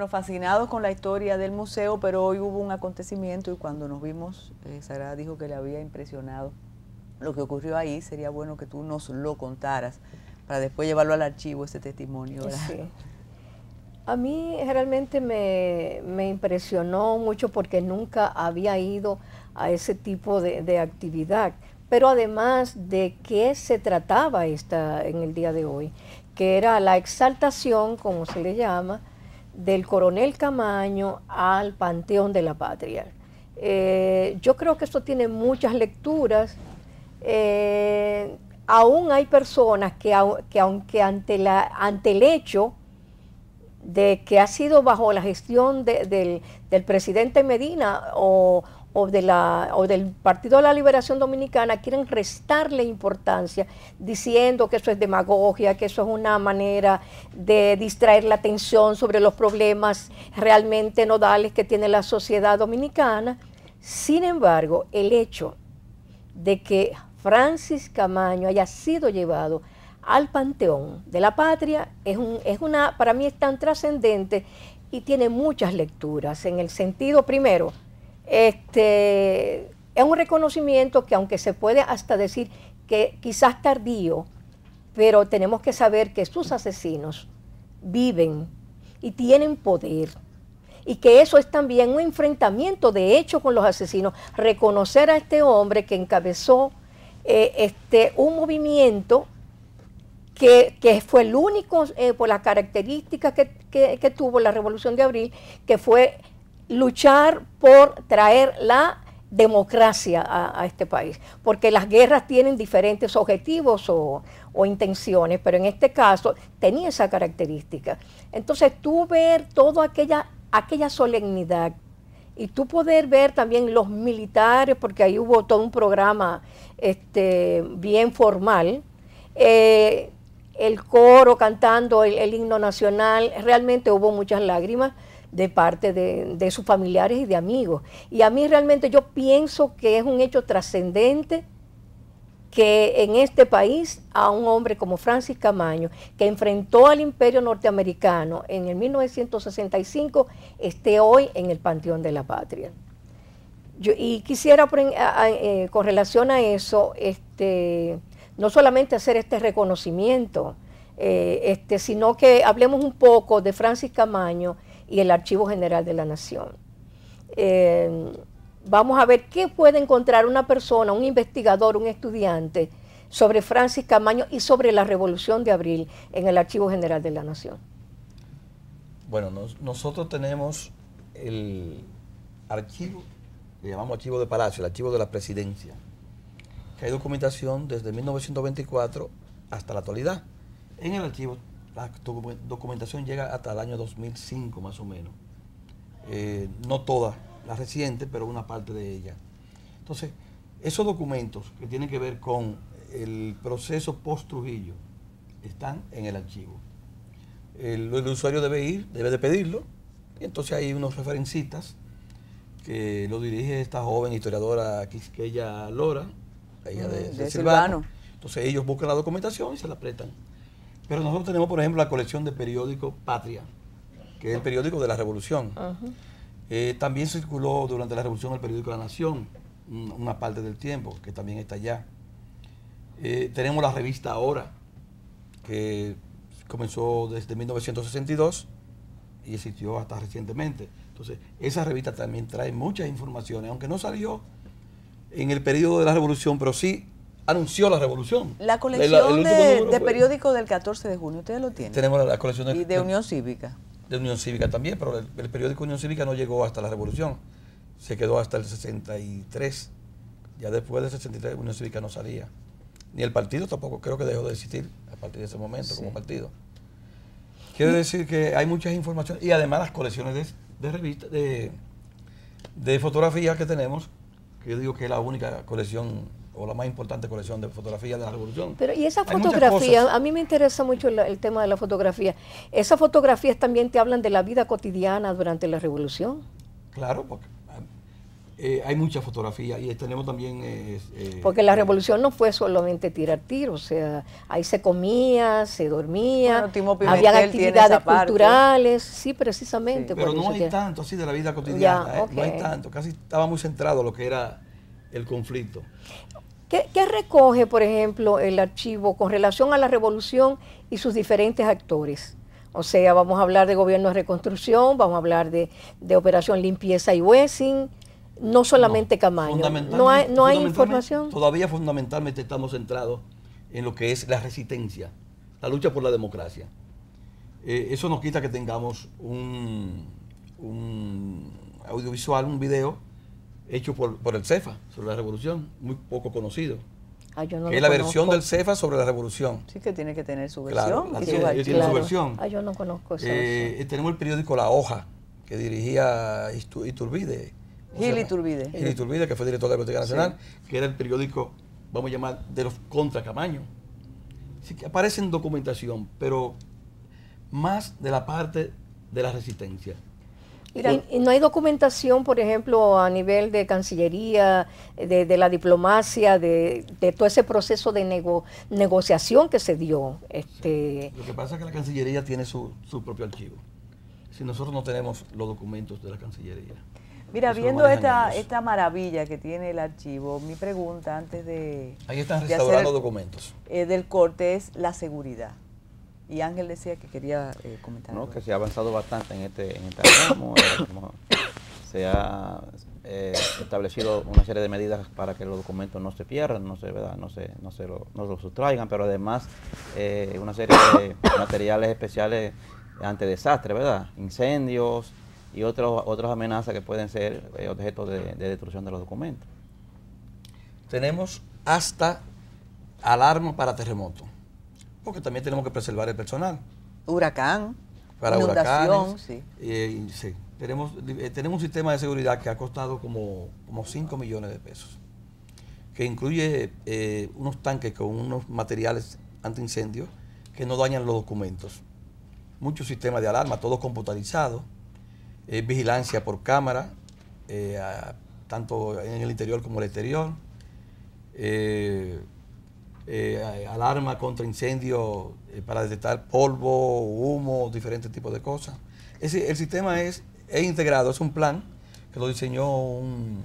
bueno, fascinados con la historia del museo, pero hoy hubo un acontecimiento y cuando nos vimos, eh, Sara dijo que le había impresionado lo que ocurrió ahí. Sería bueno que tú nos lo contaras para después llevarlo al archivo, ese testimonio. A mí realmente me, me, impresionó mucho porque nunca había ido a ese tipo de, de actividad. Pero además de qué se trataba esta en el día de hoy, que era la exaltación, como se le llama, del coronel Camaño al Panteón de la Patria. Eh, yo creo que esto tiene muchas lecturas. Eh, aún hay personas que, aunque ante, el hecho de que ha sido bajo la gestión del, presidente Medina o, o, del Partido de la Liberación Dominicana quieren restarle importancia diciendo que eso es demagogia, que eso es una manera de distraer la atención sobre los problemas realmente nodales que tiene la sociedad dominicana. Sin embargo, el hecho de que Francis Camaño haya sido llevado al panteón de la patria es, un, es una, para mí es tan trascendente y tiene muchas lecturas en el sentido primero este, es un reconocimiento que aunque se puede hasta decir que quizás tardío, pero tenemos que saber que sus asesinos viven y tienen poder. Y que eso es también un enfrentamiento de hecho con los asesinos. Reconocer a este hombre que encabezó eh, este, un movimiento que, fue el único eh, por las características que, tuvo la Revolución de Abril, que fue luchar por traer la democracia a, este país, porque las guerras tienen diferentes objetivos o, intenciones, pero en este caso tenía esa característica. Entonces tú ver toda aquella, aquella solemnidad y tú poder ver también los militares, porque ahí hubo todo un programa este, bien formal, eh, el coro cantando el himno nacional, realmente hubo muchas lágrimas de parte de, sus familiares y de amigos. Y a mí realmente yo pienso que es un hecho trascendente que en este país a un hombre como Francis Camaño, que enfrentó al imperio norteamericano en el 1965, esté hoy en el Panteón de la Patria. y quisiera eh, con relación a eso, este, no solamente hacer este reconocimiento, eh, este, sino que hablemos un poco de Francis Camaño y el Archivo General de la Nación. Eh, vamos a ver qué puede encontrar una persona, un investigador, un estudiante sobre Francis Camaño y sobre la Revolución de Abril en el Archivo General de la Nación. Bueno, nosotros tenemos el archivo, le llamamos archivo de Palacio, el archivo de la presidencia, que hay documentación desde 1924 hasta la actualidad. En el archivo documentación llega hasta el año 2005 más o menos. Eh, no todas, la reciente, pero una parte de ella. Entonces, esos documentos que tienen que ver con el proceso post-Trujillo están en el archivo. El, usuario debe ir, debe de pedirlo, y entonces hay unos referencistas que lo dirige esta joven historiadora Quisqueya Lora, ella mm, de, de, de Silvano. Entonces ellos buscan la documentación y se la apretan pero nosotros tenemos, por ejemplo, la colección de periódicos Patria, que es el periódico de la Revolución. Eh, también circuló durante la Revolución el periódico La Nación, una parte del tiempo, que también está allá. Eh, tenemos la revista Ahora, que comenzó desde 1962 y existió hasta recientemente. Entonces, esa revista también trae muchas informaciones, aunque no salió en el periodo de la revolución, pero sí anunció la revolución. La colección de, periódicos del 14 de junio, ustedes lo tienen. Tenemos la, colección de, y de Unión Cívica. De, Unión Cívica también, pero el, periódico Unión Cívica no llegó hasta la revolución. Se quedó hasta el 63. Ya después del 63 Unión Cívica no salía. Ni el partido tampoco, creo que dejó de existir a partir de ese momento como partido. Quiere decir que hay muchas informaciones y además las colecciones de, de revistas, de, de fotografías que tenemos, que yo digo que es la única colección o la más importante colección de fotografías de la revolución. Pero y esa fotografías? fotografía, a mí me interesa mucho el, tema de la fotografía. Esas fotografías también te hablan de la vida cotidiana durante la revolución. Claro, porque eh, eh, hay muchas fotografía y tenemos también... Eh, porque la revolución no fue solamente tirar tiros, o sea, ahí se comía, se dormía, había actividades culturales, sí, precisamente. pero no hay tanto así de la vida cotidiana, no hay tanto, casi estaba muy centrado lo que era el conflicto. ¿Qué, recoge, por ejemplo, el archivo con relación a la revolución y sus diferentes actores? O sea, vamos a hablar de gobierno de reconstrucción, vamos a hablar de, operación limpieza y huesing, no solamente Camayo. Camaño. No hay, información. Todavía fundamentalmente estamos centrados en lo que es la resistencia, la lucha por la democracia. Eh, eso nos quita que tengamos un, un audiovisual, un video hecho por, el CEFA sobre la revolución, muy poco conocido. Ah, es la versión del CEFA sobre la revolución. Sí, que tiene que tener su versión. Claro, tiene, su, versión. Ah, yo no conozco esa eh, Tenemos el periódico La Hoja, que dirigía Iturbide. Gil Iturbide. Gil Iturbide, que fue director de la Biblioteca Nacional, que era el periódico, vamos a llamar, de los contracamaños. Así que aparece en documentación, pero más de la parte de la resistencia. Mira, y, no hay documentación, por ejemplo, a nivel de Cancillería, de, la diplomacia, de, todo ese proceso de negociación que se dio. Este, Lo que pasa es que la Cancillería tiene su, propio archivo. Si nosotros no tenemos los documentos de la Cancillería. Mira, viendo esta, esta maravilla que tiene el archivo, mi pregunta antes de... Ahí están restaurando documentos. Eh, del corte es la seguridad. Y Ángel decía que quería eh, comentar. No, que se ha avanzado bastante en este, en este ramo. Eh, se ha eh, establecido una serie de medidas para que los documentos no se pierdan, no se, ¿verdad? No se, lo, los sustraigan, pero además una serie de materiales especiales ante desastres, ¿verdad? Incendios y otras otras amenazas que pueden ser objeto de, de destrucción de los documentos. Tenemos hasta alarma para terremoto porque también tenemos que preservar el personal. Huracán. Para eh, Tenemos, eh, tenemos un sistema de seguridad que ha costado como, como 5 millones de pesos, que incluye eh, unos tanques con unos materiales antiincendios que no dañan los documentos. Muchos sistemas de alarma, todos computarizados, vigilancia por cámara, tanto en el interior como en el exterior. Eh, alarma contra incendio eh, para detectar polvo, humo, diferentes tipos de cosas. el sistema es, integrado, es un plan que lo diseñó un,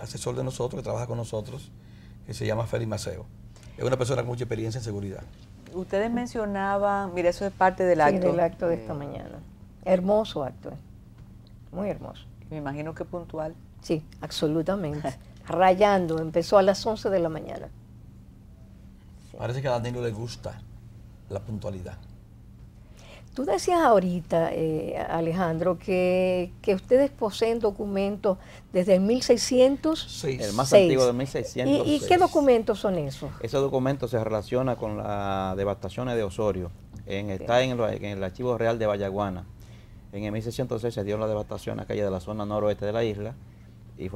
asesor de nosotros que trabaja con nosotros, que se llama Félix Maceo. Es una persona con mucha experiencia en seguridad. Ustedes mencionaban, mira, eso es parte del acto. del acto de esta mañana. Hermoso acto, eh. muy hermoso. Me imagino que puntual. Sí, absolutamente. Rayando, empezó a las 11 de la mañana. Parece que a Danilo le gusta la puntualidad. Tú decías ahorita, eh, Alejandro, que, ustedes poseen documentos desde el 1600. El más antiguo de 1600. ¿Y, qué documentos son esos? Ese documento se relaciona con las devastaciones de Osorio. está en el, Archivo Real de Vallaguana. En el 1606 se dio la devastación a calle de la zona noroeste de la isla y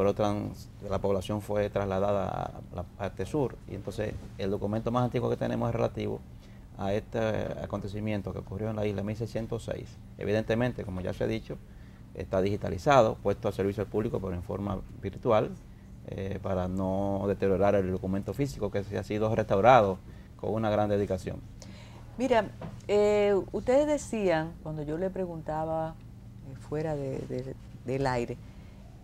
la población fue trasladada a la parte sur. Y entonces el documento más antiguo que tenemos es relativo a este acontecimiento que ocurrió en la isla en 1606. Evidentemente, como ya se ha dicho, está digitalizado, puesto a servicio del público, pero en forma virtual, eh, para no deteriorar el documento físico que se ha sido restaurado con una gran dedicación. Mira, eh, ustedes decían, cuando yo le preguntaba eh, fuera del aire,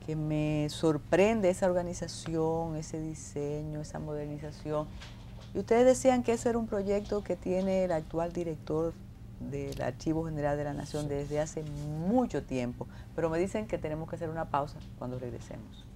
que me sorprende esa organización, ese diseño, esa modernización. Y ustedes decían que ese era un proyecto que tiene el actual director del Archivo General de la Nación desde hace mucho tiempo, pero me dicen que tenemos que hacer una pausa cuando regresemos.